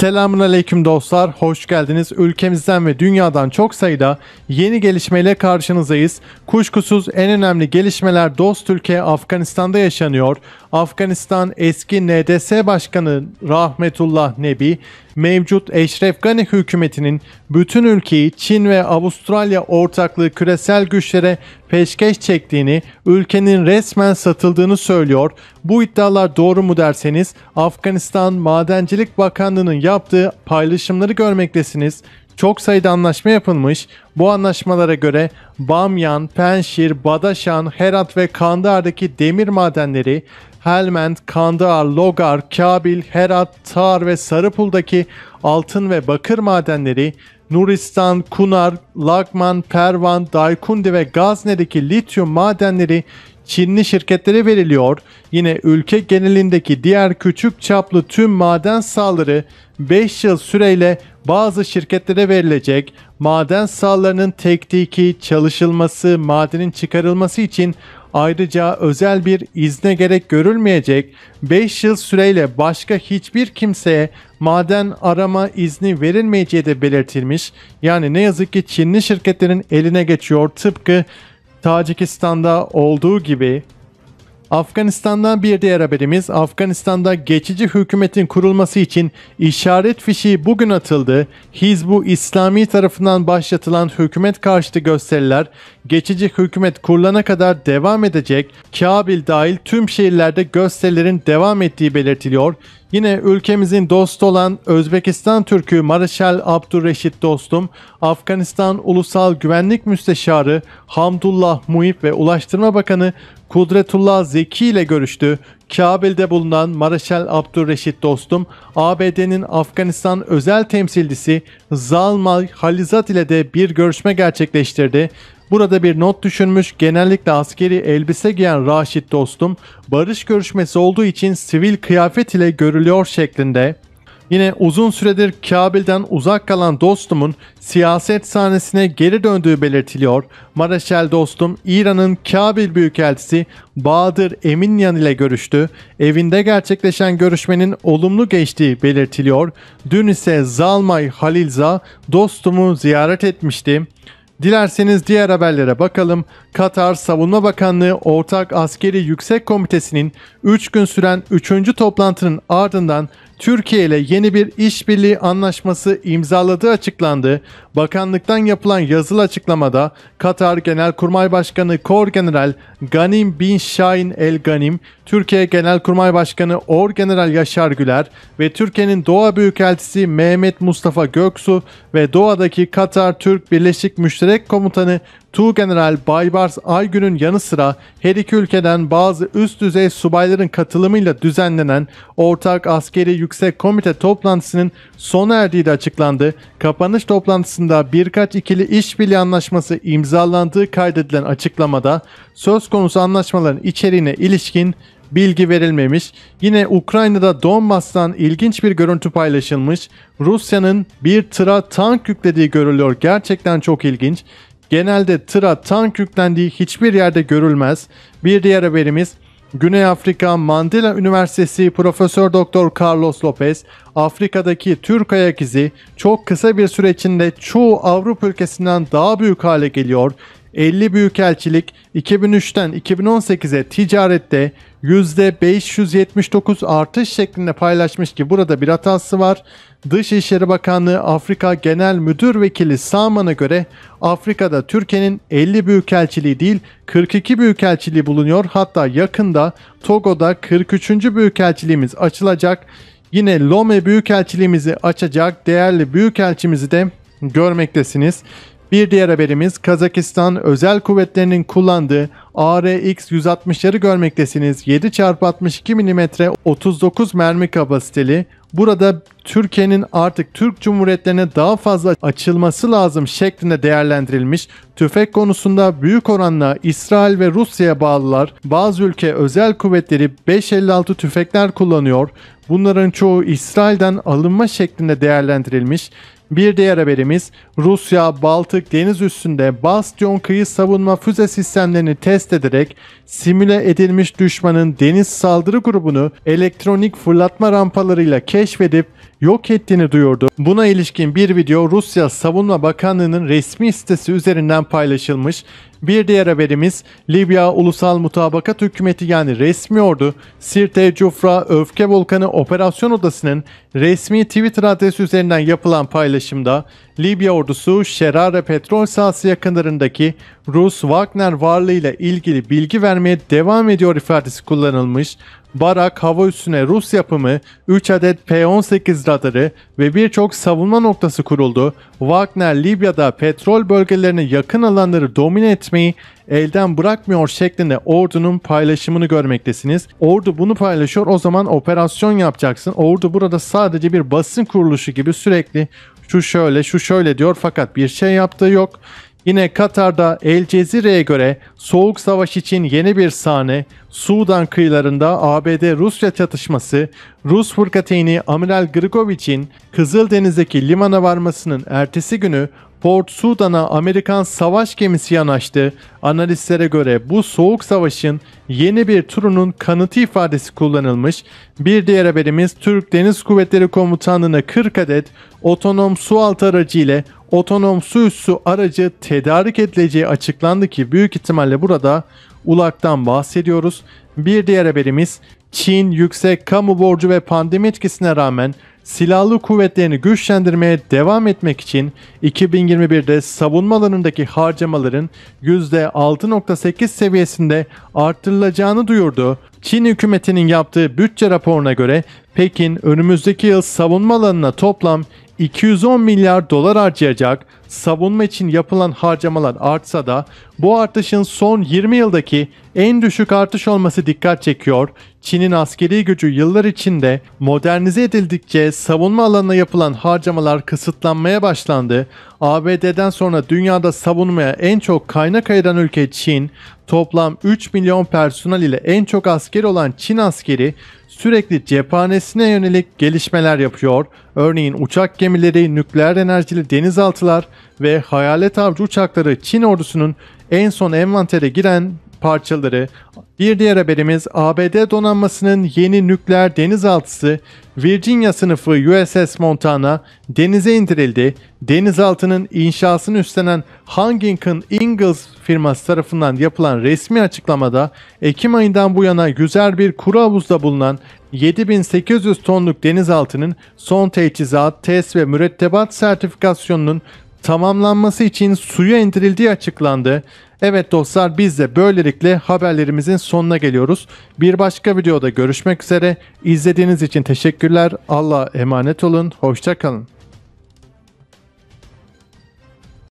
Selamun Aleyküm dostlar, hoş geldiniz. Ülkemizden ve dünyadan çok sayıda yeni gelişmeyle karşınızdayız. Kuşkusuz en önemli gelişmeler dost ülke Afganistan'da yaşanıyor. Afganistan eski NDS Başkanı Rahmetullah Nebi, mevcut Eşref Gani hükümetinin bütün ülkeyi Çin ve Avustralya ortaklığı küresel güçlere peşkeş çektiğini, ülkenin resmen satıldığını söylüyor. Bu iddialar doğru mu derseniz Afganistan Madencilik Bakanlığı'nın yaptığı paylaşımları görmektesiniz. Çok sayıda anlaşma yapılmış. Bu anlaşmalara göre Bamyan, Penşir, Badaşan, Herat ve Kandahar'daki demir madenleri Helmand, Kandahar, Logar, Kabil, Herat, Tar ve Sarıpul'daki altın ve bakır madenleri, Nuristan, Kunar, Lagman, Pervan, Daykundi ve Gazne'deki lityum madenleri Çinli şirketlere veriliyor. Yine ülke genelindeki diğer küçük çaplı tüm maden sahaları 5 yıl süreyle bazı şirketlere verilecek. Maden sahalarının tekdiki, çalışılması, madenin çıkarılması için Ayrıca özel bir izne gerek görülmeyecek 5 yıl süreyle başka hiçbir kimseye maden arama izni verilmeyeceği de belirtilmiş. Yani ne yazık ki Çinli şirketlerin eline geçiyor tıpkı Tacikistan'da olduğu gibi Afganistan'dan bir diğer haberimiz Afganistan'da geçici hükümetin kurulması için işaret fişi bugün atıldı. Hizbu İslami tarafından başlatılan hükümet karşıtı gösteriler geçici hükümet kurulana kadar devam edecek. Kabil dahil tüm şehirlerde gösterilerin devam ettiği belirtiliyor. Yine ülkemizin dostu olan Özbekistan Türk'ü Mareşal Abdurreşit dostum, Afganistan Ulusal Güvenlik Müsteşarı Hamdullah Muhip ve Ulaştırma Bakanı Kudretullah Zeki ile görüştü. Kabil'de bulunan Mareşal Abdurreşit dostum, ABD'nin Afganistan özel temsilcisi Zalmay Halizat ile de bir görüşme gerçekleştirdi. Burada bir not düşünmüş genellikle askeri elbise giyen Raşit dostum barış görüşmesi olduğu için sivil kıyafet ile görülüyor şeklinde. Yine uzun süredir Kabil'den uzak kalan dostumun siyaset sahnesine geri döndüğü belirtiliyor. Mareşal dostum İran'ın Kabil Büyükelçisi Bahadır Eminyan ile görüştü. Evinde gerçekleşen görüşmenin olumlu geçtiği belirtiliyor. Dün ise Zalmay Halilza dostumu ziyaret etmişti. Dilerseniz diğer haberlere bakalım. Katar Savunma Bakanlığı Ortak Askeri Yüksek Komitesi'nin 3 gün süren 3. toplantının ardından Türkiye ile yeni bir işbirliği anlaşması imzaladığı açıklandı. Bakanlıktan yapılan yazılı açıklamada Katar Genelkurmay Başkanı Kor General Ganim Bin Şahin El Ganim Türkiye Genelkurmay Başkanı Orgeneral Yaşar Güler ve Türkiye'nin Doğa Büyükelçisi Mehmet Mustafa Göksu ve Doğa'daki Katar Türk Birleşik Müşterek Komutanı Tu General Baybars Aygün'ün yanı sıra her iki ülkeden bazı üst düzey subayların katılımıyla düzenlenen Ortak Askeri Yüksek Komite toplantısının sona erdiği de açıklandı. Kapanış toplantısında birkaç ikili işbirliği anlaşması imzalandığı kaydedilen açıklamada söz konusu anlaşmaların içeriğine ilişkin bilgi verilmemiş. Yine Ukrayna'da Donbas'tan ilginç bir görüntü paylaşılmış. Rusya'nın bir tıra tank yüklediği görülüyor. Gerçekten çok ilginç. Genelde tıra tank yüklendiği hiçbir yerde görülmez. Bir diğer haberimiz Güney Afrika Mandela Üniversitesi Profesör Doktor Carlos Lopez, Afrika'daki Türk ayak izi çok kısa bir süre içinde çoğu Avrupa ülkesinden daha büyük hale geliyor. 50 büyükelçilik 2003'ten 2018'e ticarette %579 artış şeklinde paylaşmış ki burada bir hatası var. Dışişleri Bakanlığı Afrika Genel Müdür Vekili Salman'a göre Afrika'da Türkiye'nin 50 büyükelçiliği değil 42 büyükelçiliği bulunuyor. Hatta yakında Togo'da 43. büyükelçiliğimiz açılacak. Yine Lome büyükelçiliğimizi açacak değerli büyükelçimizi de görmektesiniz. Bir diğer haberimiz Kazakistan özel kuvvetlerinin kullandığı ARX 160'ları görmektesiniz. 7x62 mm 39 mermi kapasiteli. Burada Türkiye'nin artık Türk Cumhuriyetlerine daha fazla açılması lazım şeklinde değerlendirilmiş. Tüfek konusunda büyük oranla İsrail ve Rusya'ya bağlılar. Bazı ülke özel kuvvetleri 556 tüfekler kullanıyor. Bunların çoğu İsrail'den alınma şeklinde değerlendirilmiş. Bir diğer haberimiz Rusya Baltık deniz Üssünde bastyon kıyı savunma füze sistemlerini test ederek simüle edilmiş düşmanın deniz saldırı grubunu elektronik fırlatma rampalarıyla keşfedip yok ettiğini duyurdu. Buna ilişkin bir video Rusya Savunma Bakanlığı'nın resmi sitesi üzerinden paylaşılmış. Bir diğer haberimiz Libya Ulusal Mutabakat Hükümeti yani resmi ordu Sirte Cufra Öfke Volkanı Operasyon Odası'nın resmi Twitter adresi üzerinden yapılan paylaşımda Libya ordusu Şerare petrol sahası yakınlarındaki Rus Wagner varlığıyla ilgili bilgi vermeye devam ediyor ifadesi kullanılmış. Barak hava üssüne Rus yapımı 3 adet P-18 radarı ve birçok savunma noktası kuruldu. Wagner Libya'da petrol bölgelerine yakın alanları domine etmeyi elden bırakmıyor şeklinde ordunun paylaşımını görmektesiniz. Ordu bunu paylaşıyor o zaman operasyon yapacaksın. Ordu burada sadece bir basın kuruluşu gibi sürekli şu şöyle şu şöyle diyor fakat bir şey yaptığı yok. Yine Katar'da El Cezire'ye göre soğuk savaş için yeni bir sahne Sudan kıyılarında ABD-Rusya çatışması, Rus fırkateyni Amiral Grigovich'in Kızıldeniz'deki limana varmasının ertesi günü Port Sudan'a Amerikan savaş gemisi yanaştı. Analistlere göre bu soğuk savaşın yeni bir turunun kanıtı ifadesi kullanılmış. Bir diğer haberimiz Türk Deniz Kuvvetleri Komutanlığı'na 40 adet otonom sualtı aracı ile otonom su üssü aracı tedarik edileceği açıklandı ki büyük ihtimalle burada ULAK'tan bahsediyoruz. Bir diğer haberimiz Çin yüksek kamu borcu ve pandemi etkisine rağmen silahlı kuvvetlerini güçlendirmeye devam etmek için 2021'de savunma alanındaki harcamaların %6.8 seviyesinde artırılacağını duyurdu. Çin hükümetinin yaptığı bütçe raporuna göre Pekin önümüzdeki yıl savunma alanına toplam 210 milyar dolar harcayacak. Savunma için yapılan harcamalar artsa da bu artışın son 20 yıldaki en düşük artış olması dikkat çekiyor. Çin'in askeri gücü yıllar içinde modernize edildikçe savunma alanına yapılan harcamalar kısıtlanmaya başlandı. ABD'den sonra dünyada savunmaya en çok kaynak ayıran ülke Çin, Toplam 3 milyon personel ile en çok asker olan Çin askeri sürekli cephanesine yönelik gelişmeler yapıyor. Örneğin uçak gemileri, nükleer enerjili denizaltılar ve hayalet avcı uçakları Çin ordusunun en son envantere giren parçaları. Bir diğer haberimiz ABD donanmasının yeni nükleer denizaltısı Virginia sınıfı USS Montana denize indirildi. Denizaltının inşasını üstlenen Huntington Ingalls firması tarafından yapılan resmi açıklamada Ekim ayından bu yana güzel bir kuru havuzda bulunan 7800 tonluk denizaltının son teçhizat, test ve mürettebat sertifikasyonunun tamamlanması için suya indirildiği açıklandı. Evet dostlar biz de böylelikle haberlerimizin sonuna geliyoruz. Bir başka videoda görüşmek üzere. İzlediğiniz için teşekkürler. Allah'a emanet olun. Hoşçakalın.